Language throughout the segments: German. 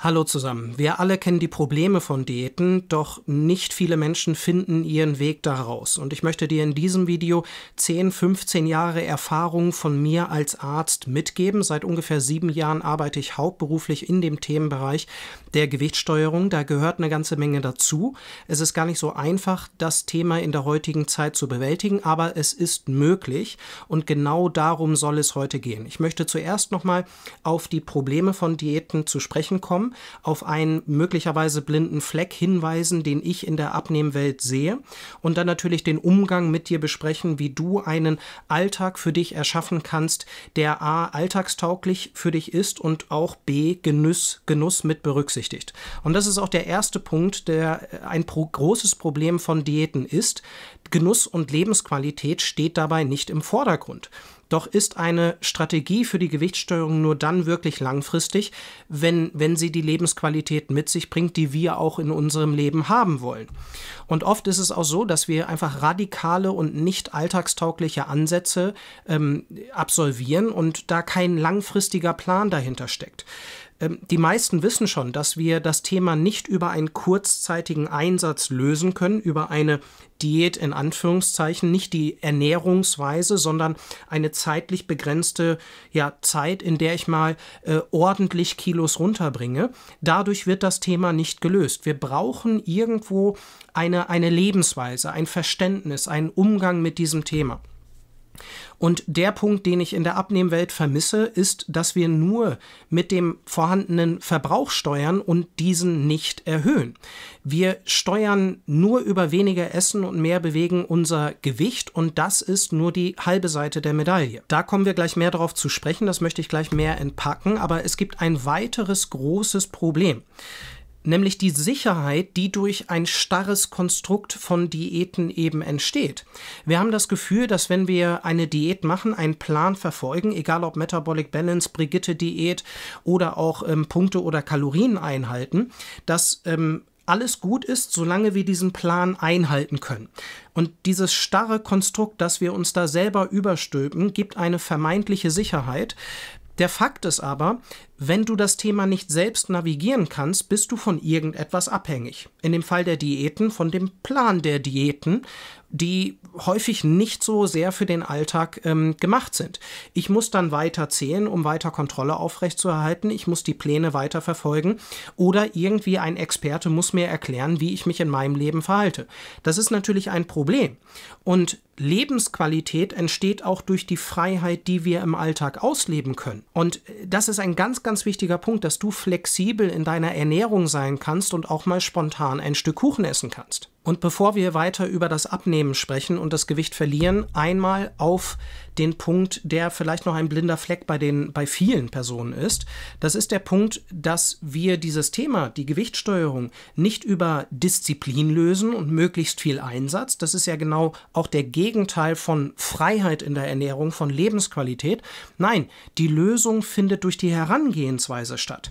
Hallo zusammen. Wir alle kennen die Probleme von Diäten, doch nicht viele Menschen finden ihren Weg daraus. Und ich möchte dir in diesem Video 10, 15 Jahre Erfahrung von mir als Arzt mitgeben. Seit ungefähr sieben Jahren arbeite ich hauptberuflich in dem Themenbereich der Gewichtssteuerung. Da gehört eine ganze Menge dazu. Es ist gar nicht so einfach, das Thema in der heutigen Zeit zu bewältigen, aber es ist möglich. Und genau darum soll es heute gehen. Ich möchte zuerst nochmal auf die Probleme von Diäten zu sprechen kommen auf einen möglicherweise blinden Fleck hinweisen, den ich in der Abnehmwelt sehe und dann natürlich den Umgang mit dir besprechen, wie du einen Alltag für dich erschaffen kannst, der a alltagstauglich für dich ist und auch b Genuss, Genuss mit berücksichtigt. Und das ist auch der erste Punkt, der äh, ein pro großes Problem von Diäten ist. Genuss und Lebensqualität steht dabei nicht im Vordergrund. Doch ist eine Strategie für die Gewichtssteuerung nur dann wirklich langfristig, wenn, wenn sie die Lebensqualität mit sich bringt, die wir auch in unserem Leben haben wollen. Und oft ist es auch so, dass wir einfach radikale und nicht alltagstaugliche Ansätze ähm, absolvieren und da kein langfristiger Plan dahinter steckt. Ähm, die meisten wissen schon, dass wir das Thema nicht über einen kurzzeitigen Einsatz lösen können, über eine Diät in Anführungszeichen, nicht die Ernährungsweise, sondern eine zeitlich begrenzte ja, Zeit, in der ich mal äh, ordentlich Kilos runterbringe. Dadurch wird das Thema nicht gelöst. Wir brauchen irgendwo eine, eine Lebensweise, ein Verständnis, einen Umgang mit diesem Thema. Und der Punkt, den ich in der Abnehmwelt vermisse, ist, dass wir nur mit dem vorhandenen Verbrauch steuern und diesen nicht erhöhen. Wir steuern nur über weniger Essen und mehr Bewegen unser Gewicht und das ist nur die halbe Seite der Medaille. Da kommen wir gleich mehr darauf zu sprechen, das möchte ich gleich mehr entpacken, aber es gibt ein weiteres großes Problem nämlich die Sicherheit, die durch ein starres Konstrukt von Diäten eben entsteht. Wir haben das Gefühl, dass wenn wir eine Diät machen, einen Plan verfolgen, egal ob Metabolic Balance, Brigitte-Diät oder auch ähm, Punkte oder Kalorien einhalten, dass ähm, alles gut ist, solange wir diesen Plan einhalten können. Und dieses starre Konstrukt, das wir uns da selber überstülpen, gibt eine vermeintliche Sicherheit. Der Fakt ist aber, wenn du das Thema nicht selbst navigieren kannst, bist du von irgendetwas abhängig. In dem Fall der Diäten, von dem Plan der Diäten, die häufig nicht so sehr für den Alltag ähm, gemacht sind. Ich muss dann weiter zählen, um weiter Kontrolle aufrechtzuerhalten. Ich muss die Pläne weiter verfolgen oder irgendwie ein Experte muss mir erklären, wie ich mich in meinem Leben verhalte. Das ist natürlich ein Problem. Und Lebensqualität entsteht auch durch die Freiheit, die wir im Alltag ausleben können. Und äh, das ist ein ganz, ganz wichtiger Punkt, dass du flexibel in deiner Ernährung sein kannst und auch mal spontan ein Stück Kuchen essen kannst. Und bevor wir weiter über das Abnehmen sprechen und das Gewicht verlieren, einmal auf den Punkt, der vielleicht noch ein blinder Fleck bei den bei vielen Personen ist. Das ist der Punkt, dass wir dieses Thema, die Gewichtsteuerung, nicht über Disziplin lösen und möglichst viel Einsatz. Das ist ja genau auch der Gegenteil von Freiheit in der Ernährung, von Lebensqualität. Nein, die Lösung findet durch die Herangehensweise statt.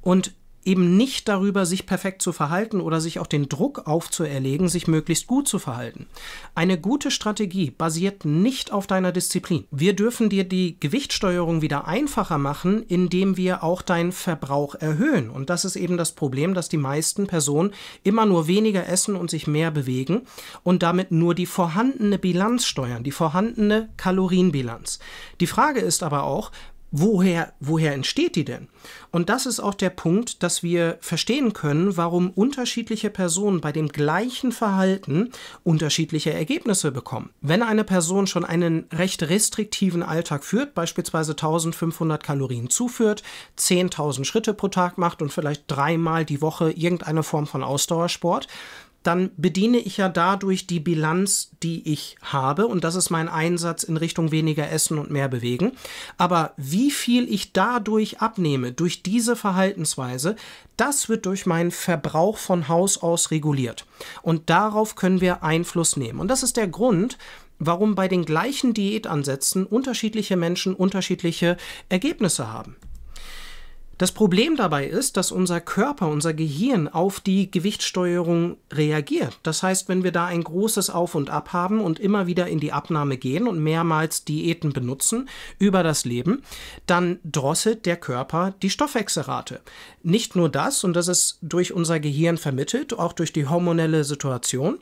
Und eben nicht darüber, sich perfekt zu verhalten oder sich auch den Druck aufzuerlegen, sich möglichst gut zu verhalten. Eine gute Strategie basiert nicht auf deiner Disziplin. Wir dürfen dir die Gewichtsteuerung wieder einfacher machen, indem wir auch deinen Verbrauch erhöhen. Und das ist eben das Problem, dass die meisten Personen immer nur weniger essen und sich mehr bewegen und damit nur die vorhandene Bilanz steuern, die vorhandene Kalorienbilanz. Die Frage ist aber auch, woher, woher entsteht die denn? Und das ist auch der Punkt, dass wir verstehen können, warum unterschiedliche Personen bei dem gleichen Verhalten unterschiedliche Ergebnisse bekommen. Wenn eine Person schon einen recht restriktiven Alltag führt, beispielsweise 1500 Kalorien zuführt, 10.000 Schritte pro Tag macht und vielleicht dreimal die Woche irgendeine Form von Ausdauersport, dann bediene ich ja dadurch die Bilanz, die ich habe. Und das ist mein Einsatz in Richtung weniger Essen und mehr Bewegen. Aber wie viel ich dadurch abnehme, durch diese Verhaltensweise, das wird durch meinen Verbrauch von Haus aus reguliert. Und darauf können wir Einfluss nehmen. Und das ist der Grund, warum bei den gleichen Diätansätzen unterschiedliche Menschen unterschiedliche Ergebnisse haben. Das Problem dabei ist, dass unser Körper, unser Gehirn auf die Gewichtsteuerung reagiert. Das heißt, wenn wir da ein großes Auf und Ab haben und immer wieder in die Abnahme gehen und mehrmals Diäten benutzen über das Leben, dann drosselt der Körper die Stoffwechselrate. Nicht nur das, und das ist durch unser Gehirn vermittelt, auch durch die hormonelle Situation,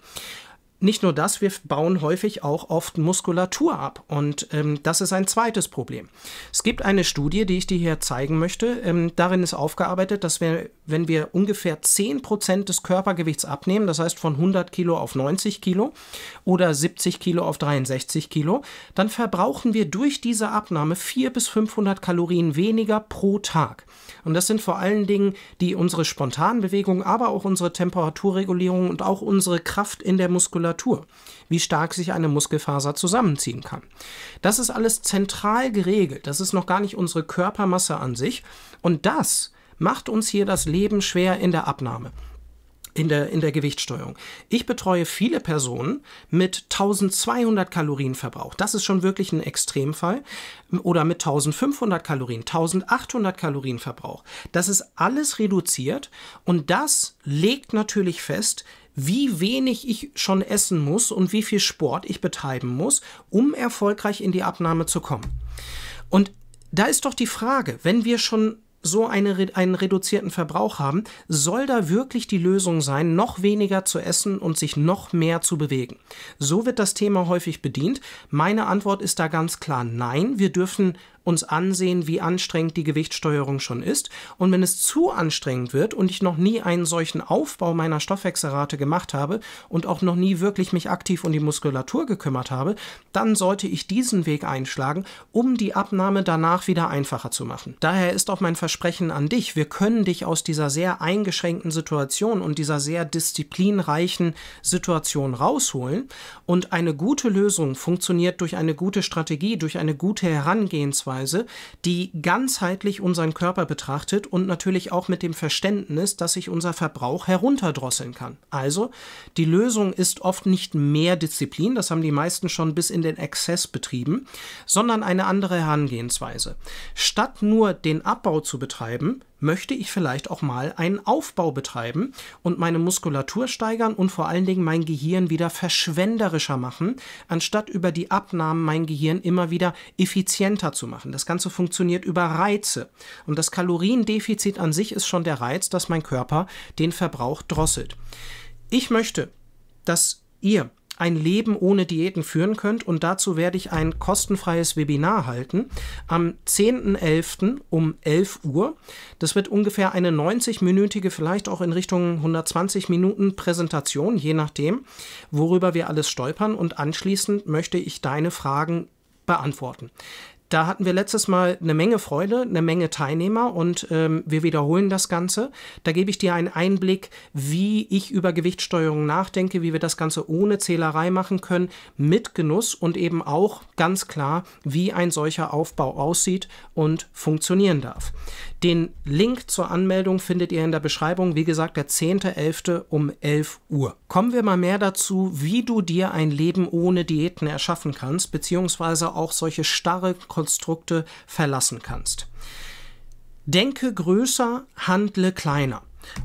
nicht nur das, wir bauen häufig auch oft Muskulatur ab und ähm, das ist ein zweites Problem. Es gibt eine Studie, die ich dir hier zeigen möchte. Ähm, darin ist aufgearbeitet, dass wir, wenn wir ungefähr 10% des Körpergewichts abnehmen, das heißt von 100 Kilo auf 90 Kilo oder 70 Kilo auf 63 Kilo, dann verbrauchen wir durch diese Abnahme 400 bis 500 Kalorien weniger pro Tag. Und das sind vor allen Dingen die unsere spontanen Bewegungen, aber auch unsere Temperaturregulierung und auch unsere Kraft in der Muskulatur Muskulatur, wie stark sich eine Muskelfaser zusammenziehen kann. Das ist alles zentral geregelt. Das ist noch gar nicht unsere Körpermasse an sich. Und das macht uns hier das Leben schwer in der Abnahme. In der, in der Gewichtssteuerung. Ich betreue viele Personen mit 1200 Kalorienverbrauch. Das ist schon wirklich ein Extremfall. Oder mit 1500 Kalorien, 1800 Kalorienverbrauch. Das ist alles reduziert und das legt natürlich fest, wie wenig ich schon essen muss und wie viel Sport ich betreiben muss, um erfolgreich in die Abnahme zu kommen. Und da ist doch die Frage, wenn wir schon so eine, einen reduzierten Verbrauch haben, soll da wirklich die Lösung sein, noch weniger zu essen und sich noch mehr zu bewegen. So wird das Thema häufig bedient. Meine Antwort ist da ganz klar nein. Wir dürfen uns ansehen, wie anstrengend die Gewichtssteuerung schon ist. Und wenn es zu anstrengend wird und ich noch nie einen solchen Aufbau meiner Stoffwechselrate gemacht habe und auch noch nie wirklich mich aktiv um die Muskulatur gekümmert habe, dann sollte ich diesen Weg einschlagen, um die Abnahme danach wieder einfacher zu machen. Daher ist auch mein Verständnis Versprechen an dich. Wir können dich aus dieser sehr eingeschränkten Situation und dieser sehr disziplinreichen Situation rausholen. Und eine gute Lösung funktioniert durch eine gute Strategie, durch eine gute Herangehensweise, die ganzheitlich unseren Körper betrachtet und natürlich auch mit dem Verständnis, dass sich unser Verbrauch herunterdrosseln kann. Also, die Lösung ist oft nicht mehr Disziplin, das haben die meisten schon bis in den Exzess betrieben, sondern eine andere Herangehensweise. Statt nur den Abbau zu betreiben, möchte ich vielleicht auch mal einen Aufbau betreiben und meine Muskulatur steigern und vor allen Dingen mein Gehirn wieder verschwenderischer machen, anstatt über die Abnahmen mein Gehirn immer wieder effizienter zu machen. Das Ganze funktioniert über Reize. Und das Kaloriendefizit an sich ist schon der Reiz, dass mein Körper den Verbrauch drosselt. Ich möchte, dass ihr ein Leben ohne Diäten führen könnt. Und dazu werde ich ein kostenfreies Webinar halten am 10.11. um 11 Uhr. Das wird ungefähr eine 90-minütige, vielleicht auch in Richtung 120 Minuten Präsentation, je nachdem, worüber wir alles stolpern. Und anschließend möchte ich deine Fragen beantworten. Da hatten wir letztes Mal eine Menge Freude, eine Menge Teilnehmer und ähm, wir wiederholen das Ganze. Da gebe ich dir einen Einblick, wie ich über Gewichtssteuerung nachdenke, wie wir das Ganze ohne Zählerei machen können, mit Genuss und eben auch ganz klar, wie ein solcher Aufbau aussieht und funktionieren darf. Den Link zur Anmeldung findet ihr in der Beschreibung. Wie gesagt, der 10.11. um 11 Uhr. Kommen wir mal mehr dazu, wie du dir ein Leben ohne Diäten erschaffen kannst, beziehungsweise auch solche starre Kon Konstrukte verlassen kannst. Denke größer, handle kleiner.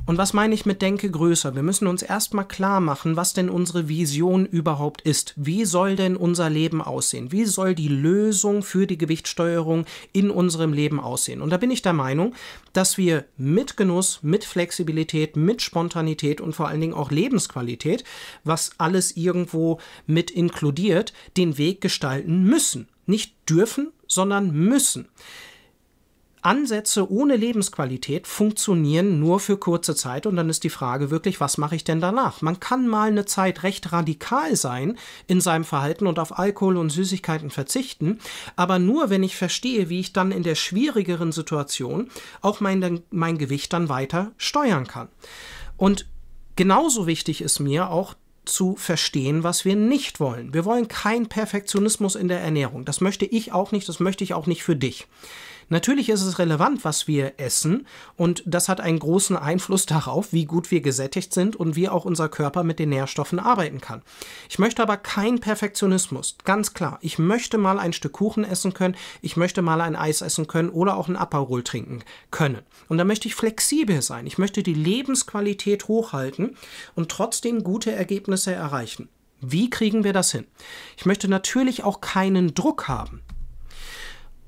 Und was meine ich mit Denke größer? Wir müssen uns erstmal klar machen, was denn unsere Vision überhaupt ist. Wie soll denn unser Leben aussehen? Wie soll die Lösung für die Gewichtssteuerung in unserem Leben aussehen? Und da bin ich der Meinung, dass wir mit Genuss, mit Flexibilität, mit Spontanität und vor allen Dingen auch Lebensqualität, was alles irgendwo mit inkludiert, den Weg gestalten müssen. Nicht dürfen, sondern müssen. Ansätze ohne Lebensqualität funktionieren nur für kurze Zeit und dann ist die Frage wirklich, was mache ich denn danach? Man kann mal eine Zeit recht radikal sein in seinem Verhalten und auf Alkohol und Süßigkeiten verzichten, aber nur wenn ich verstehe, wie ich dann in der schwierigeren Situation auch mein, mein Gewicht dann weiter steuern kann. Und genauso wichtig ist mir auch zu verstehen, was wir nicht wollen. Wir wollen keinen Perfektionismus in der Ernährung. Das möchte ich auch nicht, das möchte ich auch nicht für dich. Natürlich ist es relevant, was wir essen und das hat einen großen Einfluss darauf, wie gut wir gesättigt sind und wie auch unser Körper mit den Nährstoffen arbeiten kann. Ich möchte aber keinen Perfektionismus, ganz klar. Ich möchte mal ein Stück Kuchen essen können, ich möchte mal ein Eis essen können oder auch ein Aperol trinken können. Und da möchte ich flexibel sein. Ich möchte die Lebensqualität hochhalten und trotzdem gute Ergebnisse erreichen. Wie kriegen wir das hin? Ich möchte natürlich auch keinen Druck haben.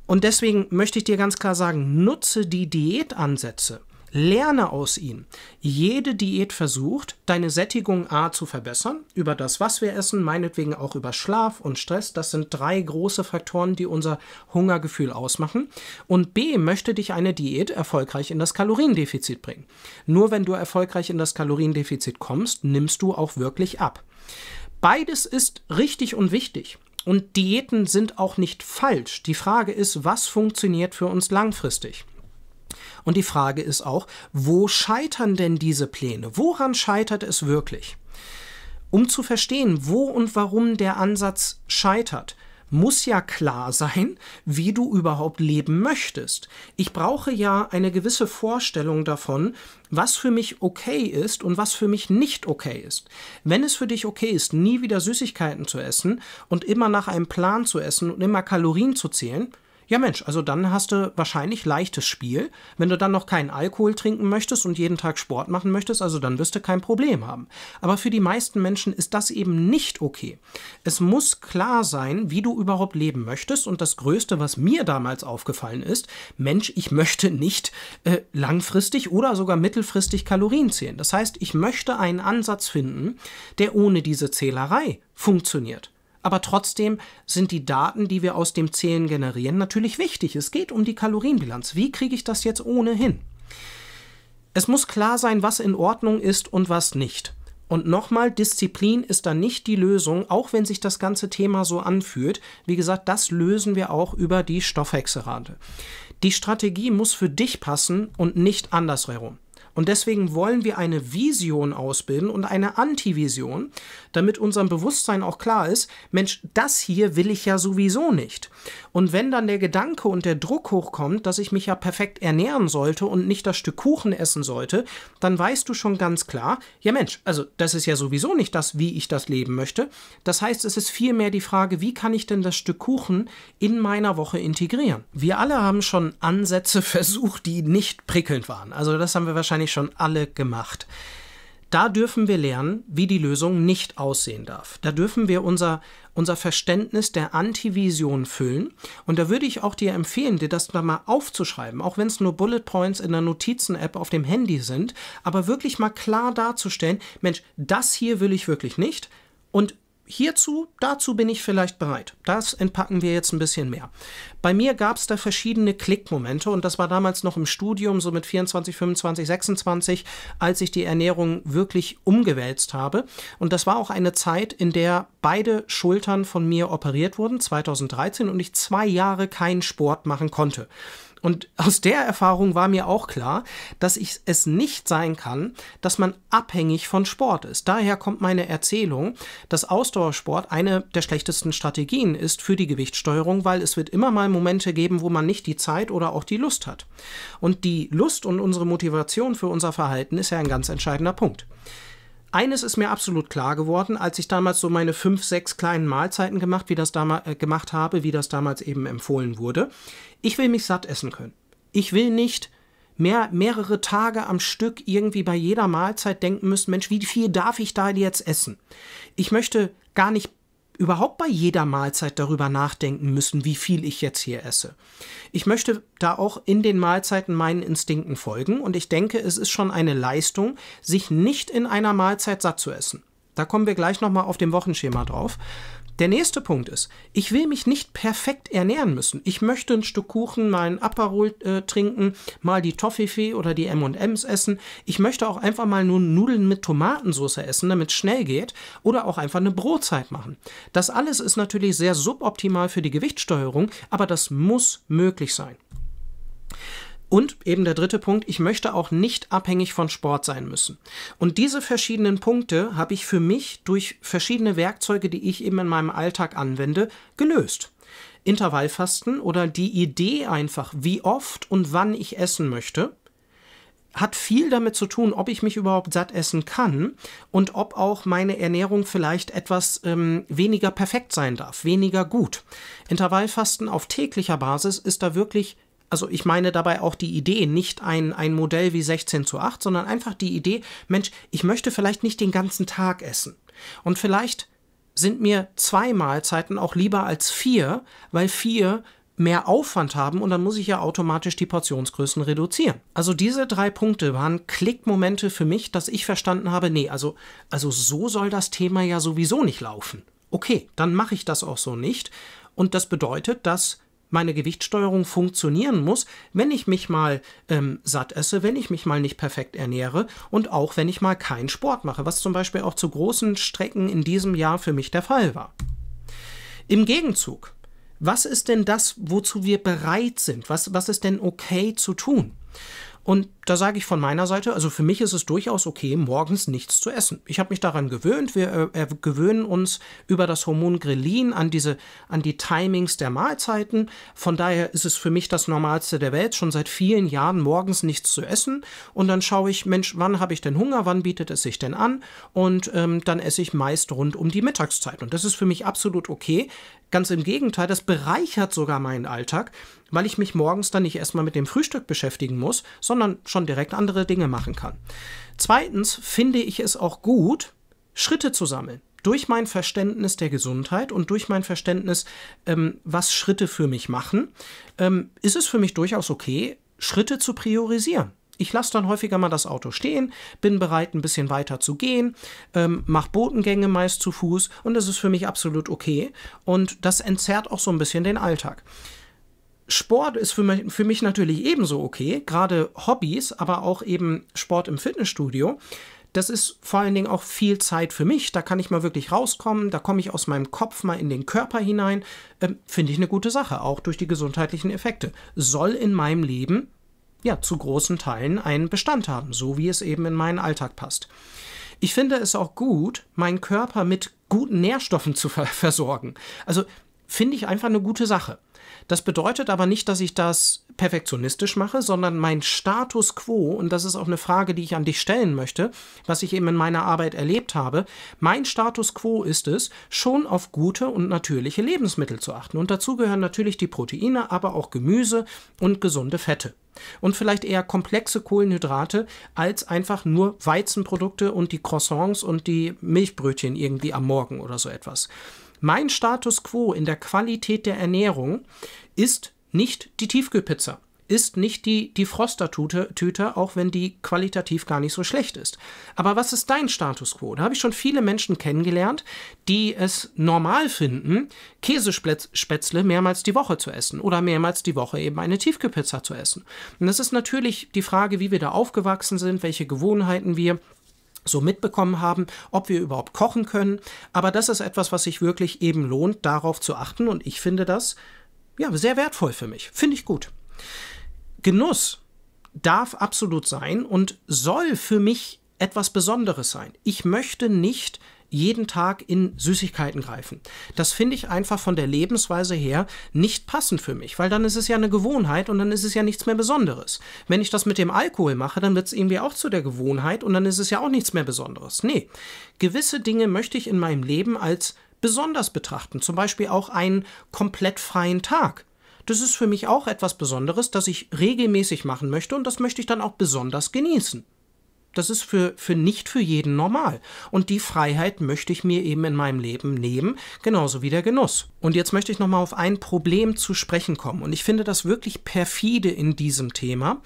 Und deswegen möchte ich dir ganz klar sagen, nutze die Diätansätze. Lerne aus ihnen. Jede Diät versucht, deine Sättigung A zu verbessern, über das, was wir essen, meinetwegen auch über Schlaf und Stress. Das sind drei große Faktoren, die unser Hungergefühl ausmachen. Und B möchte dich eine Diät erfolgreich in das Kaloriendefizit bringen. Nur wenn du erfolgreich in das Kaloriendefizit kommst, nimmst du auch wirklich ab. Beides ist richtig und wichtig. Und Diäten sind auch nicht falsch. Die Frage ist, was funktioniert für uns langfristig? Und die Frage ist auch, wo scheitern denn diese Pläne? Woran scheitert es wirklich? Um zu verstehen, wo und warum der Ansatz scheitert, muss ja klar sein, wie du überhaupt leben möchtest. Ich brauche ja eine gewisse Vorstellung davon, was für mich okay ist und was für mich nicht okay ist. Wenn es für dich okay ist, nie wieder Süßigkeiten zu essen und immer nach einem Plan zu essen und immer Kalorien zu zählen, ja Mensch, also dann hast du wahrscheinlich leichtes Spiel. Wenn du dann noch keinen Alkohol trinken möchtest und jeden Tag Sport machen möchtest, also dann wirst du kein Problem haben. Aber für die meisten Menschen ist das eben nicht okay. Es muss klar sein, wie du überhaupt leben möchtest und das Größte, was mir damals aufgefallen ist, Mensch, ich möchte nicht äh, langfristig oder sogar mittelfristig Kalorien zählen. Das heißt, ich möchte einen Ansatz finden, der ohne diese Zählerei funktioniert. Aber trotzdem sind die Daten, die wir aus dem Zählen generieren, natürlich wichtig. Es geht um die Kalorienbilanz. Wie kriege ich das jetzt ohnehin? Es muss klar sein, was in Ordnung ist und was nicht. Und nochmal, Disziplin ist da nicht die Lösung, auch wenn sich das ganze Thema so anfühlt. Wie gesagt, das lösen wir auch über die Stoffwechselrate. Die Strategie muss für dich passen und nicht andersherum. Und deswegen wollen wir eine Vision ausbilden und eine Antivision, damit unserem Bewusstsein auch klar ist, Mensch, das hier will ich ja sowieso nicht. Und wenn dann der Gedanke und der Druck hochkommt, dass ich mich ja perfekt ernähren sollte und nicht das Stück Kuchen essen sollte, dann weißt du schon ganz klar, ja Mensch, also das ist ja sowieso nicht das, wie ich das leben möchte. Das heißt, es ist vielmehr die Frage, wie kann ich denn das Stück Kuchen in meiner Woche integrieren? Wir alle haben schon Ansätze versucht, die nicht prickelnd waren. Also das haben wir wahrscheinlich wahrscheinlich schon alle gemacht. Da dürfen wir lernen, wie die Lösung nicht aussehen darf. Da dürfen wir unser, unser Verständnis der Antivision füllen. Und da würde ich auch dir empfehlen, dir das da mal aufzuschreiben, auch wenn es nur Bullet Points in der Notizen-App auf dem Handy sind, aber wirklich mal klar darzustellen, Mensch, das hier will ich wirklich nicht. Und hierzu, dazu bin ich vielleicht bereit. Das entpacken wir jetzt ein bisschen mehr. Bei mir gab es da verschiedene Klickmomente und das war damals noch im Studium, so mit 24, 25, 26, als ich die Ernährung wirklich umgewälzt habe. Und das war auch eine Zeit, in der beide Schultern von mir operiert wurden, 2013, und ich zwei Jahre keinen Sport machen konnte. Und aus der Erfahrung war mir auch klar, dass ich es nicht sein kann, dass man abhängig von Sport ist. Daher kommt meine Erzählung, dass Ausdauersport eine der schlechtesten Strategien ist für die Gewichtssteuerung, weil es wird immer mal Momente geben, wo man nicht die Zeit oder auch die Lust hat. Und die Lust und unsere Motivation für unser Verhalten ist ja ein ganz entscheidender Punkt. Eines ist mir absolut klar geworden, als ich damals so meine fünf, sechs kleinen Mahlzeiten gemacht, wie das damals, äh, gemacht habe, wie das damals eben empfohlen wurde. Ich will mich satt essen können. Ich will nicht mehr, mehrere Tage am Stück irgendwie bei jeder Mahlzeit denken müssen, Mensch, wie viel darf ich da jetzt essen? Ich möchte gar nicht überhaupt bei jeder Mahlzeit darüber nachdenken müssen, wie viel ich jetzt hier esse. Ich möchte da auch in den Mahlzeiten meinen Instinkten folgen und ich denke, es ist schon eine Leistung, sich nicht in einer Mahlzeit satt zu essen. Da kommen wir gleich nochmal auf dem Wochenschema drauf. Der nächste Punkt ist, ich will mich nicht perfekt ernähren müssen. Ich möchte ein Stück Kuchen, mal ein Aperol äh, trinken, mal die Toffifee oder die M&Ms essen. Ich möchte auch einfach mal nur Nudeln mit Tomatensauce essen, damit es schnell geht oder auch einfach eine Brotzeit machen. Das alles ist natürlich sehr suboptimal für die Gewichtsteuerung, aber das muss möglich sein. Und eben der dritte Punkt, ich möchte auch nicht abhängig von Sport sein müssen. Und diese verschiedenen Punkte habe ich für mich durch verschiedene Werkzeuge, die ich eben in meinem Alltag anwende, gelöst. Intervallfasten oder die Idee einfach, wie oft und wann ich essen möchte, hat viel damit zu tun, ob ich mich überhaupt satt essen kann und ob auch meine Ernährung vielleicht etwas ähm, weniger perfekt sein darf, weniger gut. Intervallfasten auf täglicher Basis ist da wirklich also ich meine dabei auch die Idee, nicht ein, ein Modell wie 16 zu 8, sondern einfach die Idee, Mensch, ich möchte vielleicht nicht den ganzen Tag essen. Und vielleicht sind mir zwei Mahlzeiten auch lieber als vier, weil vier mehr Aufwand haben und dann muss ich ja automatisch die Portionsgrößen reduzieren. Also diese drei Punkte waren Klickmomente für mich, dass ich verstanden habe, nee, also, also so soll das Thema ja sowieso nicht laufen. Okay, dann mache ich das auch so nicht. Und das bedeutet, dass meine Gewichtssteuerung funktionieren muss, wenn ich mich mal ähm, satt esse, wenn ich mich mal nicht perfekt ernähre und auch wenn ich mal keinen Sport mache, was zum Beispiel auch zu großen Strecken in diesem Jahr für mich der Fall war. Im Gegenzug, was ist denn das, wozu wir bereit sind? Was, was ist denn okay zu tun? Und da sage ich von meiner Seite, also für mich ist es durchaus okay, morgens nichts zu essen. Ich habe mich daran gewöhnt. Wir äh, äh, gewöhnen uns über das Hormon Grelin an diese, an die Timings der Mahlzeiten. Von daher ist es für mich das Normalste der Welt, schon seit vielen Jahren morgens nichts zu essen. Und dann schaue ich, Mensch, wann habe ich denn Hunger? Wann bietet es sich denn an? Und ähm, dann esse ich meist rund um die Mittagszeit. Und das ist für mich absolut okay. Ganz im Gegenteil, das bereichert sogar meinen Alltag, weil ich mich morgens dann nicht erstmal mit dem Frühstück beschäftigen muss, sondern schon direkt andere Dinge machen kann. Zweitens finde ich es auch gut, Schritte zu sammeln. Durch mein Verständnis der Gesundheit und durch mein Verständnis, ähm, was Schritte für mich machen, ähm, ist es für mich durchaus okay, Schritte zu priorisieren. Ich lasse dann häufiger mal das Auto stehen, bin bereit, ein bisschen weiter zu gehen, ähm, mache Botengänge meist zu Fuß und das ist für mich absolut okay. Und das entzerrt auch so ein bisschen den Alltag. Sport ist für mich, für mich natürlich ebenso okay, gerade Hobbys, aber auch eben Sport im Fitnessstudio. Das ist vor allen Dingen auch viel Zeit für mich. Da kann ich mal wirklich rauskommen, da komme ich aus meinem Kopf mal in den Körper hinein. Ähm, Finde ich eine gute Sache, auch durch die gesundheitlichen Effekte. Soll in meinem Leben ja zu großen Teilen einen Bestand haben, so wie es eben in meinen Alltag passt. Ich finde es auch gut, meinen Körper mit guten Nährstoffen zu versorgen. Also finde ich einfach eine gute Sache. Das bedeutet aber nicht, dass ich das perfektionistisch mache, sondern mein Status quo, und das ist auch eine Frage, die ich an dich stellen möchte, was ich eben in meiner Arbeit erlebt habe, mein Status quo ist es, schon auf gute und natürliche Lebensmittel zu achten. Und dazu gehören natürlich die Proteine, aber auch Gemüse und gesunde Fette und vielleicht eher komplexe Kohlenhydrate als einfach nur Weizenprodukte und die Croissants und die Milchbrötchen irgendwie am Morgen oder so etwas. Mein Status quo in der Qualität der Ernährung ist nicht die Tiefkühlpizza, ist nicht die, die froster auch wenn die qualitativ gar nicht so schlecht ist. Aber was ist dein Status quo? Da habe ich schon viele Menschen kennengelernt, die es normal finden, Käsespätzle mehrmals die Woche zu essen oder mehrmals die Woche eben eine Tiefkühlpizza zu essen. Und das ist natürlich die Frage, wie wir da aufgewachsen sind, welche Gewohnheiten wir so mitbekommen haben, ob wir überhaupt kochen können. Aber das ist etwas, was sich wirklich eben lohnt, darauf zu achten. Und ich finde das ja sehr wertvoll für mich. Finde ich gut. Genuss darf absolut sein und soll für mich etwas Besonderes sein. Ich möchte nicht jeden Tag in Süßigkeiten greifen. Das finde ich einfach von der Lebensweise her nicht passend für mich, weil dann ist es ja eine Gewohnheit und dann ist es ja nichts mehr Besonderes. Wenn ich das mit dem Alkohol mache, dann wird es irgendwie auch zu der Gewohnheit und dann ist es ja auch nichts mehr Besonderes. Nee, gewisse Dinge möchte ich in meinem Leben als besonders betrachten, zum Beispiel auch einen komplett freien Tag. Das ist für mich auch etwas Besonderes, das ich regelmäßig machen möchte und das möchte ich dann auch besonders genießen. Das ist für, für nicht für jeden normal. Und die Freiheit möchte ich mir eben in meinem Leben nehmen, genauso wie der Genuss. Und jetzt möchte ich nochmal auf ein Problem zu sprechen kommen. Und ich finde das wirklich perfide in diesem Thema,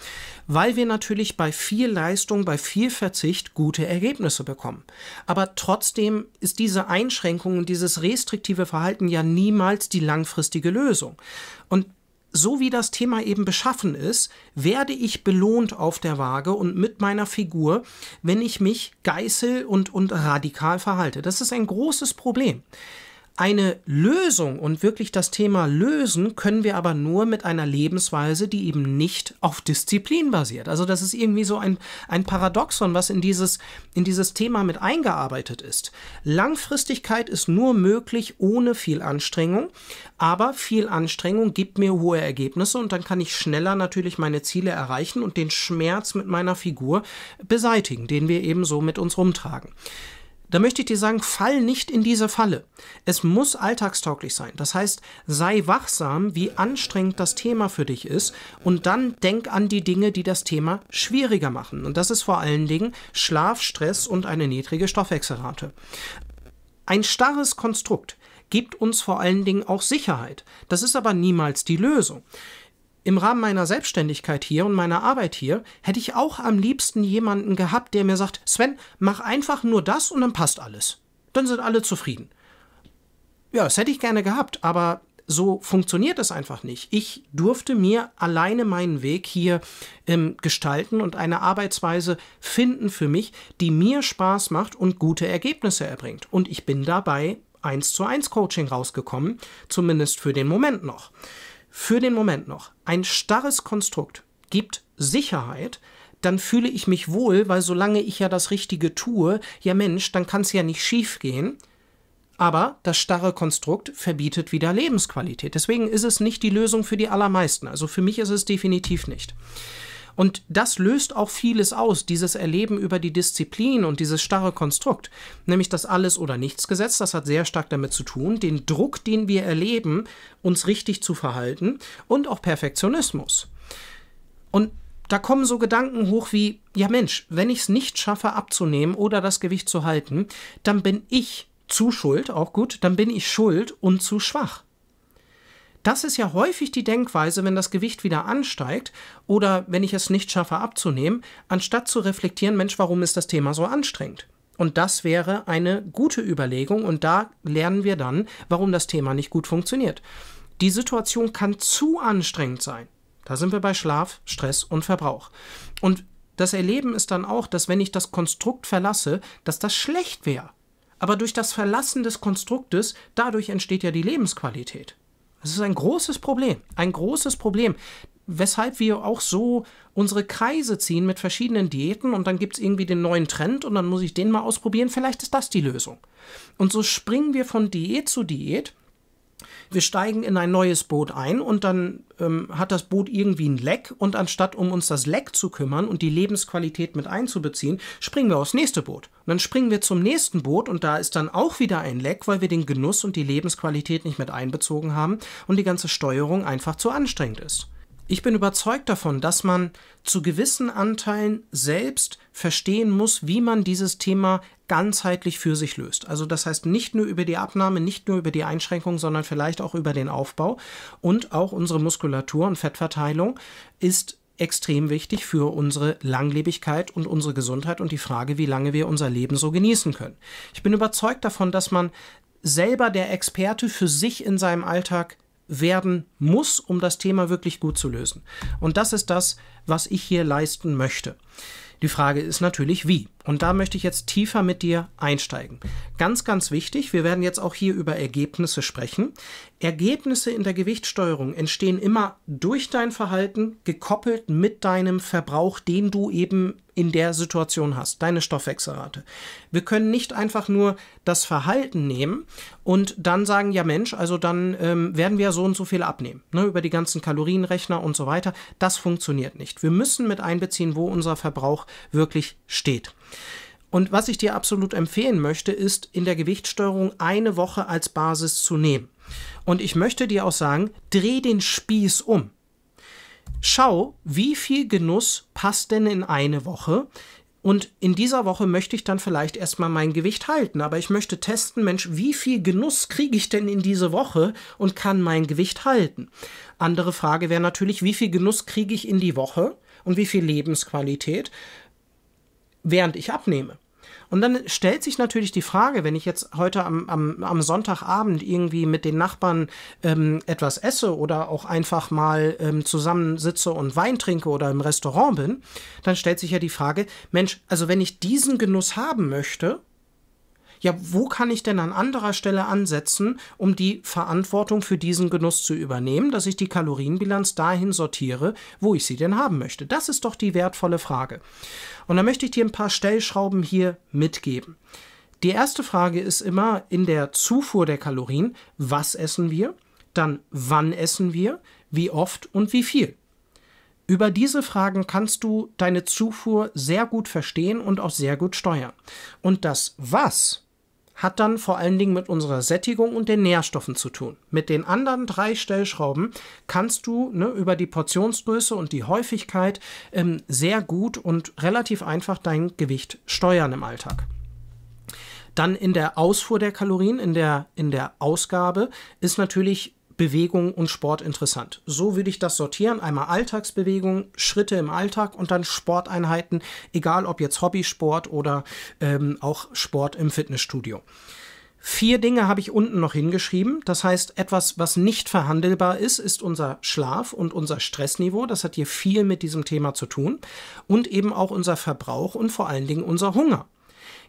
weil wir natürlich bei viel Leistung, bei viel Verzicht gute Ergebnisse bekommen. Aber trotzdem ist diese Einschränkung und dieses restriktive Verhalten ja niemals die langfristige Lösung. Und so wie das Thema eben beschaffen ist, werde ich belohnt auf der Waage und mit meiner Figur, wenn ich mich geißel und, und radikal verhalte. Das ist ein großes Problem. Eine Lösung und wirklich das Thema lösen können wir aber nur mit einer Lebensweise, die eben nicht auf Disziplin basiert. Also das ist irgendwie so ein, ein Paradoxon, was in dieses, in dieses Thema mit eingearbeitet ist. Langfristigkeit ist nur möglich ohne viel Anstrengung, aber viel Anstrengung gibt mir hohe Ergebnisse und dann kann ich schneller natürlich meine Ziele erreichen und den Schmerz mit meiner Figur beseitigen, den wir eben so mit uns rumtragen. Da möchte ich dir sagen, fall nicht in diese Falle. Es muss alltagstauglich sein. Das heißt, sei wachsam, wie anstrengend das Thema für dich ist und dann denk an die Dinge, die das Thema schwieriger machen. Und das ist vor allen Dingen Schlaf, Stress und eine niedrige Stoffwechselrate. Ein starres Konstrukt gibt uns vor allen Dingen auch Sicherheit. Das ist aber niemals die Lösung im Rahmen meiner Selbstständigkeit hier und meiner Arbeit hier hätte ich auch am liebsten jemanden gehabt, der mir sagt, Sven, mach einfach nur das und dann passt alles. Dann sind alle zufrieden. Ja, das hätte ich gerne gehabt, aber so funktioniert es einfach nicht. Ich durfte mir alleine meinen Weg hier ähm, gestalten und eine Arbeitsweise finden für mich, die mir Spaß macht und gute Ergebnisse erbringt. Und ich bin dabei eins zu eins Coaching rausgekommen, zumindest für den Moment noch für den Moment noch ein starres Konstrukt gibt Sicherheit, dann fühle ich mich wohl, weil solange ich ja das Richtige tue, ja Mensch, dann kann es ja nicht schief gehen. Aber das starre Konstrukt verbietet wieder Lebensqualität. Deswegen ist es nicht die Lösung für die allermeisten. Also für mich ist es definitiv nicht. Und das löst auch vieles aus, dieses Erleben über die Disziplin und dieses starre Konstrukt, nämlich das Alles- oder Nichts-Gesetz, das hat sehr stark damit zu tun, den Druck, den wir erleben, uns richtig zu verhalten und auch Perfektionismus. Und da kommen so Gedanken hoch wie, ja Mensch, wenn ich es nicht schaffe abzunehmen oder das Gewicht zu halten, dann bin ich zu schuld, auch gut, dann bin ich schuld und zu schwach. Das ist ja häufig die Denkweise, wenn das Gewicht wieder ansteigt oder wenn ich es nicht schaffe abzunehmen, anstatt zu reflektieren, Mensch, warum ist das Thema so anstrengend? Und das wäre eine gute Überlegung und da lernen wir dann, warum das Thema nicht gut funktioniert. Die Situation kann zu anstrengend sein. Da sind wir bei Schlaf, Stress und Verbrauch. Und das Erleben ist dann auch, dass wenn ich das Konstrukt verlasse, dass das schlecht wäre. Aber durch das Verlassen des Konstruktes, dadurch entsteht ja die Lebensqualität. Das ist ein großes Problem, ein großes Problem, weshalb wir auch so unsere Kreise ziehen mit verschiedenen Diäten und dann gibt es irgendwie den neuen Trend und dann muss ich den mal ausprobieren, vielleicht ist das die Lösung. Und so springen wir von Diät zu Diät wir steigen in ein neues Boot ein und dann ähm, hat das Boot irgendwie ein Leck und anstatt um uns das Leck zu kümmern und die Lebensqualität mit einzubeziehen, springen wir aufs nächste Boot. Und dann springen wir zum nächsten Boot und da ist dann auch wieder ein Leck, weil wir den Genuss und die Lebensqualität nicht mit einbezogen haben und die ganze Steuerung einfach zu anstrengend ist. Ich bin überzeugt davon, dass man zu gewissen Anteilen selbst verstehen muss, wie man dieses Thema ganzheitlich für sich löst. Also das heißt nicht nur über die Abnahme, nicht nur über die Einschränkung, sondern vielleicht auch über den Aufbau und auch unsere Muskulatur und Fettverteilung ist extrem wichtig für unsere Langlebigkeit und unsere Gesundheit und die Frage, wie lange wir unser Leben so genießen können. Ich bin überzeugt davon, dass man selber der Experte für sich in seinem Alltag werden muss, um das Thema wirklich gut zu lösen. Und das ist das, was ich hier leisten möchte. Die Frage ist natürlich, wie. Und da möchte ich jetzt tiefer mit dir einsteigen. Ganz, ganz wichtig, wir werden jetzt auch hier über Ergebnisse sprechen. Ergebnisse in der Gewichtssteuerung entstehen immer durch dein Verhalten, gekoppelt mit deinem Verbrauch, den du eben in der Situation hast, deine Stoffwechselrate. Wir können nicht einfach nur das Verhalten nehmen und dann sagen, ja Mensch, also dann ähm, werden wir so und so viel abnehmen, ne, über die ganzen Kalorienrechner und so weiter. Das funktioniert nicht. Wir müssen mit einbeziehen, wo unser Verbrauch wirklich steht. Und was ich dir absolut empfehlen möchte, ist in der Gewichtssteuerung eine Woche als Basis zu nehmen. Und ich möchte dir auch sagen, dreh den Spieß um. Schau, wie viel Genuss passt denn in eine Woche? Und in dieser Woche möchte ich dann vielleicht erstmal mein Gewicht halten, aber ich möchte testen, Mensch, wie viel Genuss kriege ich denn in diese Woche und kann mein Gewicht halten? Andere Frage wäre natürlich, wie viel Genuss kriege ich in die Woche und wie viel Lebensqualität während ich abnehme. Und dann stellt sich natürlich die Frage, wenn ich jetzt heute am, am, am Sonntagabend irgendwie mit den Nachbarn ähm, etwas esse oder auch einfach mal ähm, zusammensitze und Wein trinke oder im Restaurant bin, dann stellt sich ja die Frage, Mensch, also wenn ich diesen Genuss haben möchte, ja, wo kann ich denn an anderer Stelle ansetzen, um die Verantwortung für diesen Genuss zu übernehmen, dass ich die Kalorienbilanz dahin sortiere, wo ich sie denn haben möchte? Das ist doch die wertvolle Frage. Und da möchte ich dir ein paar Stellschrauben hier mitgeben. Die erste Frage ist immer in der Zufuhr der Kalorien, was essen wir? Dann wann essen wir? Wie oft und wie viel? Über diese Fragen kannst du deine Zufuhr sehr gut verstehen und auch sehr gut steuern. Und das Was hat dann vor allen Dingen mit unserer Sättigung und den Nährstoffen zu tun. Mit den anderen drei Stellschrauben kannst du ne, über die Portionsgröße und die Häufigkeit ähm, sehr gut und relativ einfach dein Gewicht steuern im Alltag. Dann in der Ausfuhr der Kalorien, in der, in der Ausgabe, ist natürlich Bewegung und Sport interessant. So würde ich das sortieren. Einmal Alltagsbewegung, Schritte im Alltag und dann Sporteinheiten, egal ob jetzt Hobbysport oder ähm, auch Sport im Fitnessstudio. Vier Dinge habe ich unten noch hingeschrieben. Das heißt, etwas, was nicht verhandelbar ist, ist unser Schlaf und unser Stressniveau. Das hat hier viel mit diesem Thema zu tun. Und eben auch unser Verbrauch und vor allen Dingen unser Hunger.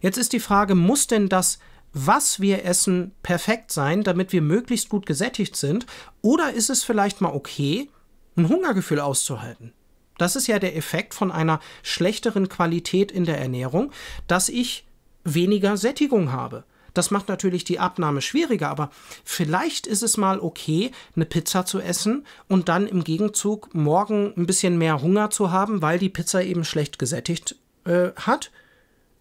Jetzt ist die Frage, muss denn das was wir essen, perfekt sein, damit wir möglichst gut gesättigt sind? Oder ist es vielleicht mal okay, ein Hungergefühl auszuhalten? Das ist ja der Effekt von einer schlechteren Qualität in der Ernährung, dass ich weniger Sättigung habe. Das macht natürlich die Abnahme schwieriger, aber vielleicht ist es mal okay, eine Pizza zu essen und dann im Gegenzug morgen ein bisschen mehr Hunger zu haben, weil die Pizza eben schlecht gesättigt äh, hat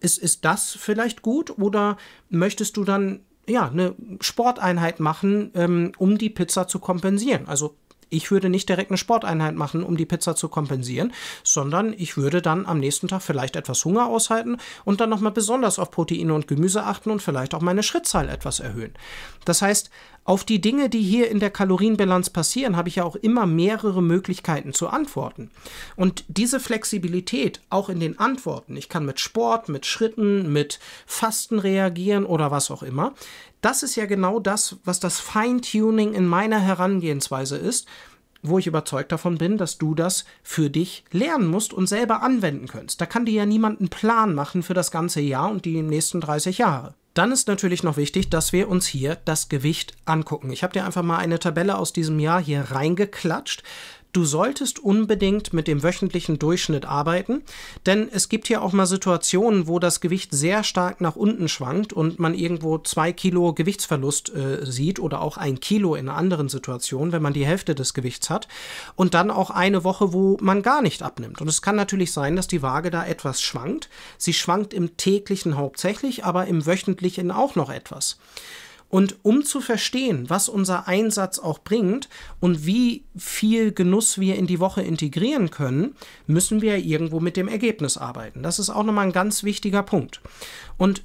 ist, ist das vielleicht gut oder möchtest du dann ja, eine Sporteinheit machen, ähm, um die Pizza zu kompensieren? Also ich würde nicht direkt eine Sporteinheit machen, um die Pizza zu kompensieren, sondern ich würde dann am nächsten Tag vielleicht etwas Hunger aushalten und dann nochmal besonders auf Proteine und Gemüse achten und vielleicht auch meine Schrittzahl etwas erhöhen. Das heißt, auf die Dinge, die hier in der Kalorienbilanz passieren, habe ich ja auch immer mehrere Möglichkeiten zu antworten. Und diese Flexibilität auch in den Antworten, ich kann mit Sport, mit Schritten, mit Fasten reagieren oder was auch immer, das ist ja genau das, was das Feintuning in meiner Herangehensweise ist wo ich überzeugt davon bin, dass du das für dich lernen musst und selber anwenden kannst. Da kann dir ja niemand einen Plan machen für das ganze Jahr und die nächsten 30 Jahre. Dann ist natürlich noch wichtig, dass wir uns hier das Gewicht angucken. Ich habe dir einfach mal eine Tabelle aus diesem Jahr hier reingeklatscht du solltest unbedingt mit dem wöchentlichen Durchschnitt arbeiten, denn es gibt hier auch mal Situationen, wo das Gewicht sehr stark nach unten schwankt und man irgendwo zwei Kilo Gewichtsverlust äh, sieht oder auch ein Kilo in einer anderen Situation, wenn man die Hälfte des Gewichts hat und dann auch eine Woche, wo man gar nicht abnimmt. Und es kann natürlich sein, dass die Waage da etwas schwankt. Sie schwankt im täglichen hauptsächlich, aber im wöchentlichen auch noch etwas. Und um zu verstehen, was unser Einsatz auch bringt und wie viel Genuss wir in die Woche integrieren können, müssen wir irgendwo mit dem Ergebnis arbeiten. Das ist auch nochmal ein ganz wichtiger Punkt. Und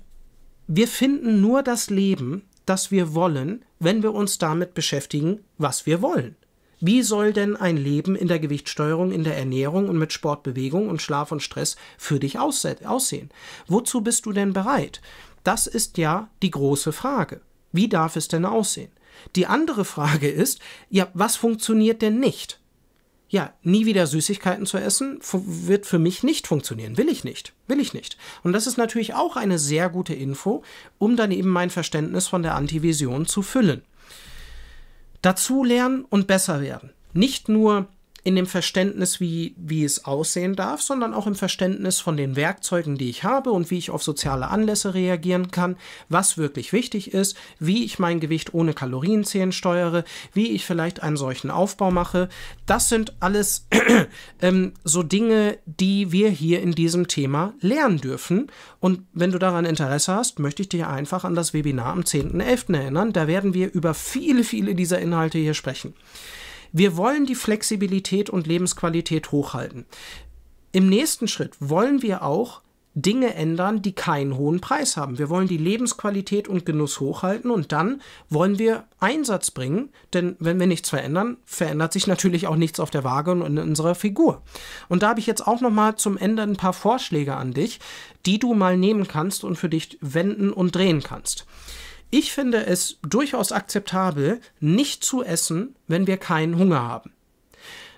wir finden nur das Leben, das wir wollen, wenn wir uns damit beschäftigen, was wir wollen. Wie soll denn ein Leben in der Gewichtssteuerung, in der Ernährung und mit Sportbewegung und Schlaf und Stress für dich aussehen? Wozu bist du denn bereit? Das ist ja die große Frage. Wie darf es denn aussehen? Die andere Frage ist, ja, was funktioniert denn nicht? Ja, nie wieder Süßigkeiten zu essen wird für mich nicht funktionieren. Will ich nicht. Will ich nicht. Und das ist natürlich auch eine sehr gute Info, um dann eben mein Verständnis von der Antivision zu füllen. Dazu lernen und besser werden. Nicht nur in dem Verständnis, wie, wie es aussehen darf, sondern auch im Verständnis von den Werkzeugen, die ich habe und wie ich auf soziale Anlässe reagieren kann, was wirklich wichtig ist, wie ich mein Gewicht ohne Kalorienzählen steuere, wie ich vielleicht einen solchen Aufbau mache. Das sind alles ähm, so Dinge, die wir hier in diesem Thema lernen dürfen. Und wenn du daran Interesse hast, möchte ich dir einfach an das Webinar am 10.11. erinnern. Da werden wir über viele, viele dieser Inhalte hier sprechen. Wir wollen die Flexibilität und Lebensqualität hochhalten. Im nächsten Schritt wollen wir auch Dinge ändern, die keinen hohen Preis haben. Wir wollen die Lebensqualität und Genuss hochhalten und dann wollen wir Einsatz bringen, denn wenn wir nichts verändern, verändert sich natürlich auch nichts auf der Waage und in unserer Figur. Und da habe ich jetzt auch noch mal zum Ende ein paar Vorschläge an dich, die du mal nehmen kannst und für dich wenden und drehen kannst. Ich finde es durchaus akzeptabel, nicht zu essen, wenn wir keinen Hunger haben.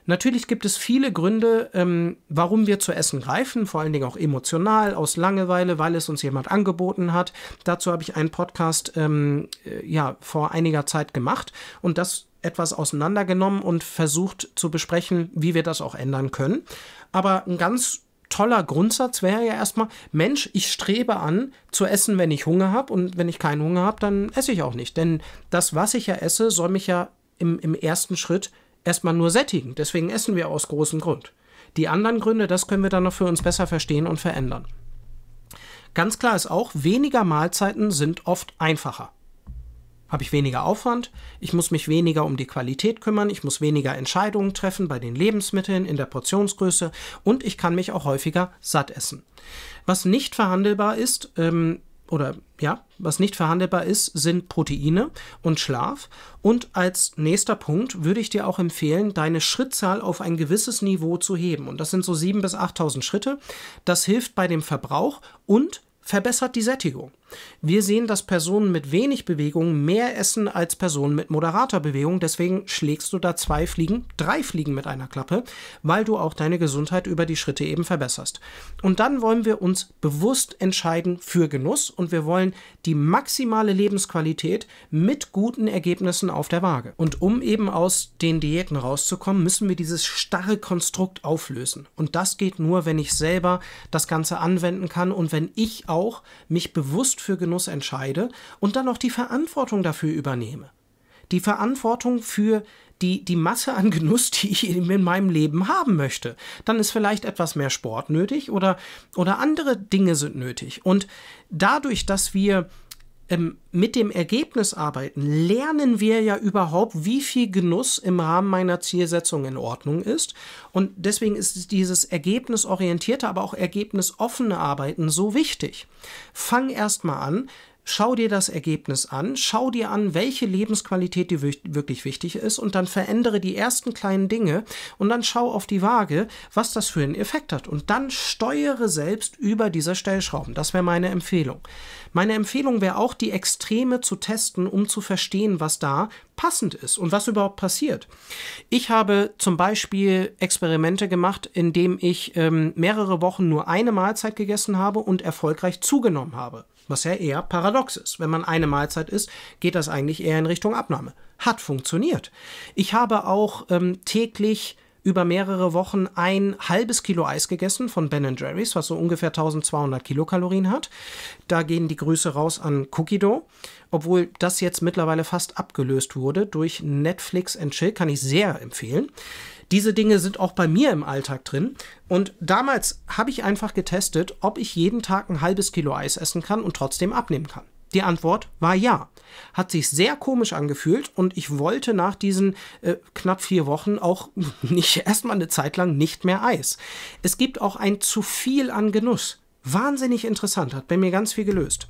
Natürlich gibt es viele Gründe, ähm, warum wir zu Essen greifen, vor allen Dingen auch emotional, aus Langeweile, weil es uns jemand angeboten hat. Dazu habe ich einen Podcast ähm, äh, ja, vor einiger Zeit gemacht und das etwas auseinandergenommen und versucht zu besprechen, wie wir das auch ändern können. Aber ein ganz toller Grundsatz wäre ja erstmal, Mensch, ich strebe an zu essen, wenn ich Hunger habe und wenn ich keinen Hunger habe, dann esse ich auch nicht. Denn das, was ich ja esse, soll mich ja im, im ersten Schritt erstmal nur sättigen. Deswegen essen wir aus großem Grund. Die anderen Gründe, das können wir dann noch für uns besser verstehen und verändern. Ganz klar ist auch, weniger Mahlzeiten sind oft einfacher habe ich weniger Aufwand, ich muss mich weniger um die Qualität kümmern, ich muss weniger Entscheidungen treffen bei den Lebensmitteln, in der Portionsgröße und ich kann mich auch häufiger satt essen. Was nicht verhandelbar ist, ähm, oder ja, was nicht verhandelbar ist, sind Proteine und Schlaf. Und als nächster Punkt würde ich dir auch empfehlen, deine Schrittzahl auf ein gewisses Niveau zu heben. Und das sind so 7.000 bis 8.000 Schritte. Das hilft bei dem Verbrauch und verbessert die Sättigung. Wir sehen, dass Personen mit wenig Bewegung mehr essen als Personen mit moderater Bewegung. Deswegen schlägst du da zwei Fliegen, drei Fliegen mit einer Klappe, weil du auch deine Gesundheit über die Schritte eben verbesserst. Und dann wollen wir uns bewusst entscheiden für Genuss und wir wollen die maximale Lebensqualität mit guten Ergebnissen auf der Waage. Und um eben aus den Diäten rauszukommen, müssen wir dieses starre Konstrukt auflösen. Und das geht nur, wenn ich selber das Ganze anwenden kann und wenn ich auch mich bewusst für Genuss entscheide und dann auch die Verantwortung dafür übernehme. Die Verantwortung für die, die Masse an Genuss, die ich in meinem Leben haben möchte. Dann ist vielleicht etwas mehr Sport nötig oder, oder andere Dinge sind nötig. Und dadurch, dass wir ähm, mit dem Ergebnis arbeiten, lernen wir ja überhaupt, wie viel Genuss im Rahmen meiner Zielsetzung in Ordnung ist. Und deswegen ist dieses ergebnisorientierte, aber auch ergebnisoffene Arbeiten so wichtig. Fang erstmal an, Schau dir das Ergebnis an, schau dir an, welche Lebensqualität dir wirklich wichtig ist und dann verändere die ersten kleinen Dinge und dann schau auf die Waage, was das für einen Effekt hat und dann steuere selbst über dieser Stellschrauben. Das wäre meine Empfehlung. Meine Empfehlung wäre auch, die Extreme zu testen, um zu verstehen, was da passend ist und was überhaupt passiert. Ich habe zum Beispiel Experimente gemacht, indem ich ähm, mehrere Wochen nur eine Mahlzeit gegessen habe und erfolgreich zugenommen habe was ja eher paradox ist. Wenn man eine Mahlzeit isst, geht das eigentlich eher in Richtung Abnahme. Hat funktioniert. Ich habe auch ähm, täglich über mehrere Wochen ein halbes Kilo Eis gegessen von Ben Jerry's, was so ungefähr 1200 Kilokalorien hat. Da gehen die Grüße raus an Cookie Dough. Obwohl das jetzt mittlerweile fast abgelöst wurde durch Netflix and Chill, kann ich sehr empfehlen. Diese Dinge sind auch bei mir im Alltag drin. Und damals habe ich einfach getestet, ob ich jeden Tag ein halbes Kilo Eis essen kann und trotzdem abnehmen kann. Die Antwort war ja. Hat sich sehr komisch angefühlt und ich wollte nach diesen äh, knapp vier Wochen auch nicht erstmal eine Zeit lang nicht mehr Eis. Es gibt auch ein zu viel an Genuss. Wahnsinnig interessant, hat bei mir ganz viel gelöst.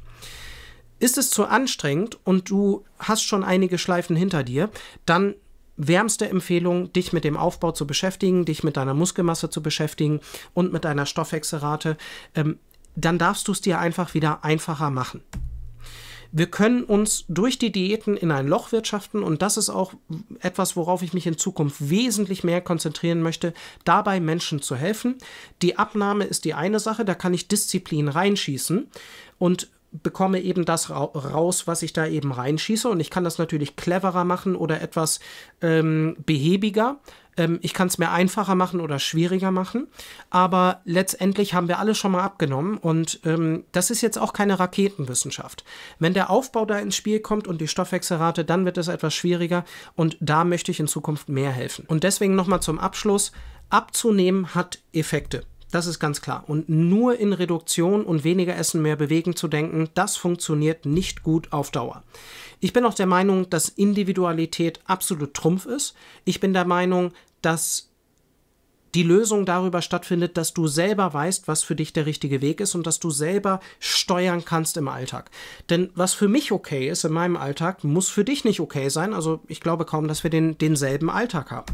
Ist es zu anstrengend und du hast schon einige Schleifen hinter dir, dann wärmste Empfehlung, dich mit dem Aufbau zu beschäftigen, dich mit deiner Muskelmasse zu beschäftigen und mit deiner Stoffwechselrate. Ähm, dann darfst du es dir einfach wieder einfacher machen. Wir können uns durch die Diäten in ein Loch wirtschaften und das ist auch etwas, worauf ich mich in Zukunft wesentlich mehr konzentrieren möchte, dabei Menschen zu helfen. Die Abnahme ist die eine Sache, da kann ich Disziplin reinschießen und bekomme eben das raus, was ich da eben reinschieße. Und ich kann das natürlich cleverer machen oder etwas ähm, behäbiger. Ähm, ich kann es mir einfacher machen oder schwieriger machen, aber letztendlich haben wir alles schon mal abgenommen und ähm, das ist jetzt auch keine Raketenwissenschaft. Wenn der Aufbau da ins Spiel kommt und die Stoffwechselrate, dann wird es etwas schwieriger und da möchte ich in Zukunft mehr helfen. Und deswegen nochmal zum Abschluss, abzunehmen hat Effekte. Das ist ganz klar. Und nur in Reduktion und weniger Essen, mehr bewegen zu denken, das funktioniert nicht gut auf Dauer. Ich bin auch der Meinung, dass Individualität absolut Trumpf ist. Ich bin der Meinung, dass die Lösung darüber stattfindet, dass du selber weißt, was für dich der richtige Weg ist und dass du selber steuern kannst im Alltag. Denn was für mich okay ist in meinem Alltag, muss für dich nicht okay sein. Also ich glaube kaum, dass wir den, denselben Alltag haben.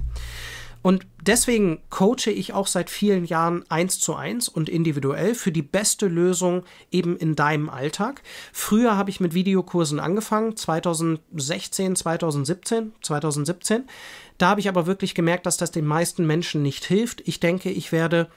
Und deswegen coache ich auch seit vielen Jahren eins zu eins und individuell für die beste Lösung eben in deinem Alltag. Früher habe ich mit Videokursen angefangen, 2016, 2017, 2017. Da habe ich aber wirklich gemerkt, dass das den meisten Menschen nicht hilft. Ich denke, ich werde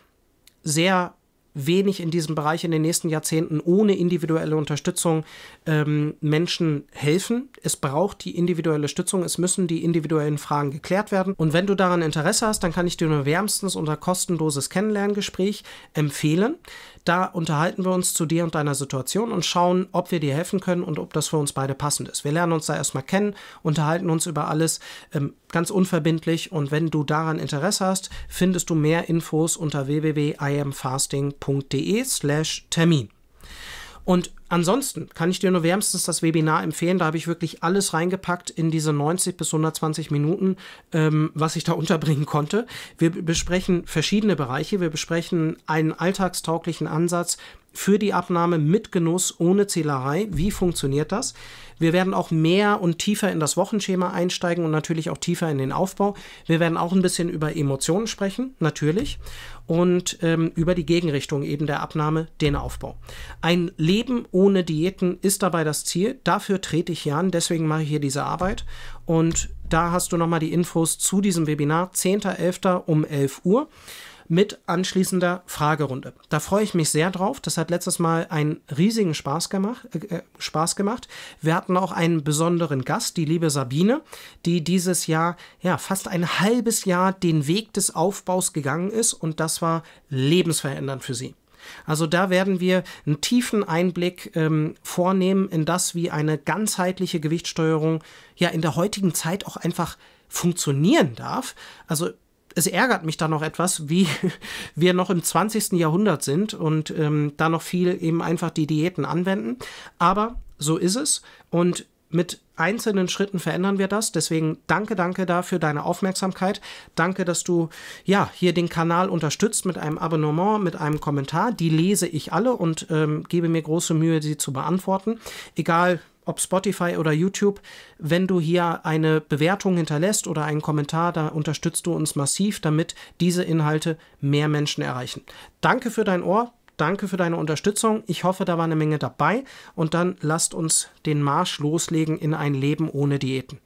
sehr wenig in diesem Bereich in den nächsten Jahrzehnten ohne individuelle Unterstützung ähm, Menschen helfen. Es braucht die individuelle Stützung, es müssen die individuellen Fragen geklärt werden. Und wenn du daran Interesse hast, dann kann ich dir nur wärmstens unser kostenloses Kennenlerngespräch empfehlen. Da unterhalten wir uns zu dir und deiner Situation und schauen, ob wir dir helfen können und ob das für uns beide passend ist. Wir lernen uns da erstmal kennen, unterhalten uns über alles ähm, ganz unverbindlich und wenn du daran Interesse hast, findest du mehr Infos unter www.imfasting.de slash Termin. Und ansonsten kann ich dir nur wärmstens das Webinar empfehlen. Da habe ich wirklich alles reingepackt in diese 90 bis 120 Minuten, ähm, was ich da unterbringen konnte. Wir besprechen verschiedene Bereiche. Wir besprechen einen alltagstauglichen Ansatz für die Abnahme mit Genuss, ohne Zählerei. Wie funktioniert das? Wir werden auch mehr und tiefer in das Wochenschema einsteigen und natürlich auch tiefer in den Aufbau. Wir werden auch ein bisschen über Emotionen sprechen, natürlich, und ähm, über die Gegenrichtung eben der Abnahme, den Aufbau. Ein Leben ohne Diäten ist dabei das Ziel. Dafür trete ich hier an, deswegen mache ich hier diese Arbeit. Und da hast du nochmal die Infos zu diesem Webinar, 10.11. um 11 Uhr mit anschließender Fragerunde. Da freue ich mich sehr drauf. Das hat letztes Mal einen riesigen Spaß gemacht. Äh, äh, Spaß gemacht. Wir hatten auch einen besonderen Gast, die liebe Sabine, die dieses Jahr ja fast ein halbes Jahr den Weg des Aufbaus gegangen ist und das war lebensverändernd für sie. Also da werden wir einen tiefen Einblick ähm, vornehmen in das, wie eine ganzheitliche Gewichtsteuerung ja in der heutigen Zeit auch einfach funktionieren darf. Also es ärgert mich da noch etwas, wie wir noch im 20. Jahrhundert sind und ähm, da noch viel eben einfach die Diäten anwenden. Aber so ist es und mit einzelnen Schritten verändern wir das. Deswegen danke, danke dafür deine Aufmerksamkeit. Danke, dass du ja hier den Kanal unterstützt mit einem Abonnement, mit einem Kommentar. Die lese ich alle und ähm, gebe mir große Mühe, sie zu beantworten. Egal ob Spotify oder YouTube, wenn du hier eine Bewertung hinterlässt oder einen Kommentar, da unterstützt du uns massiv, damit diese Inhalte mehr Menschen erreichen. Danke für dein Ohr. Danke für deine Unterstützung. Ich hoffe, da war eine Menge dabei. Und dann lasst uns den Marsch loslegen in ein Leben ohne Diäten.